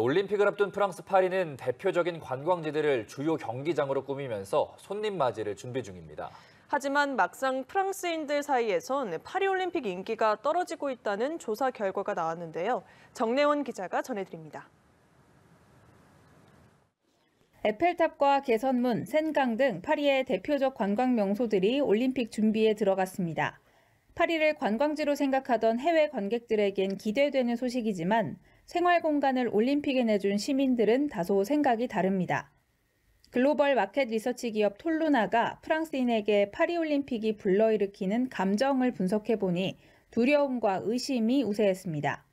네, 올림픽을 앞둔 프랑스 파리는 대표적인 관광지들을 주요 경기장으로 꾸미면서 손님 맞이를 준비 중입니다. 하지만 막상 프랑스인들 사이에선 파리올림픽 인기가 떨어지고 있다는 조사 결과가 나왔는데요. 정래원 기자가 전해드립니다. 에펠탑과 개선문, 센강 등 파리의 대표적 관광 명소들이 올림픽 준비에 들어갔습니다. 파리를 관광지로 생각하던 해외 관객들에겐 기대되는 소식이지만 생활 공간을 올림픽에 내준 시민들은 다소 생각이 다릅니다. 글로벌 마켓 리서치 기업 톨루나가 프랑스인에게 파리올림픽이 불러일으키는 감정을 분석해보니 두려움과 의심이 우세했습니다.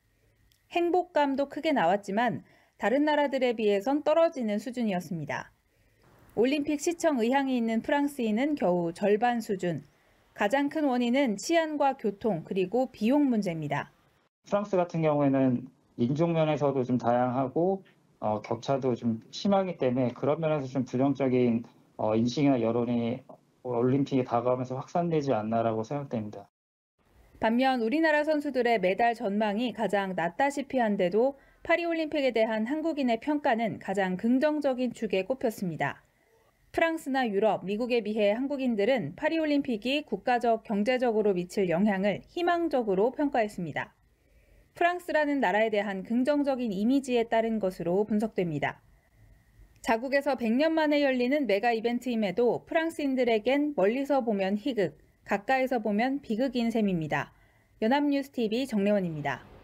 행복감도 크게 나왔지만 다른 나라들에 비해선 떨어지는 수준이었습니다. 올림픽 시청 의향이 있는 프랑스인은 겨우 절반 수준. 가장 큰 원인은 치안과 교통 그리고 비용 문제입니다. 프랑스 같은 경우에는 인종 면에서도 좀 다양하고 어, 격차도 좀 심하기 때문에 그런 면에서 좀 부정적인 어, 인식이나 여론이 올림픽에 다가오면서 확산되지 않나라고 생각됩니다. 반면 우리나라 선수들의 메달 전망이 가장 낮다시피 한데도 파리올림픽에 대한 한국인의 평가는 가장 긍정적인 축에 꼽혔습니다. 프랑스나 유럽, 미국에 비해 한국인들은 파리올림픽이 국가적, 경제적으로 미칠 영향을 희망적으로 평가했습니다. 프랑스라는 나라에 대한 긍정적인 이미지에 따른 것으로 분석됩니다. 자국에서 100년 만에 열리는 메가 이벤트임에도 프랑스인들에겐 멀리서 보면 희극, 가까이서 보면 비극인 셈입니다. 연합뉴스TV 정래원입니다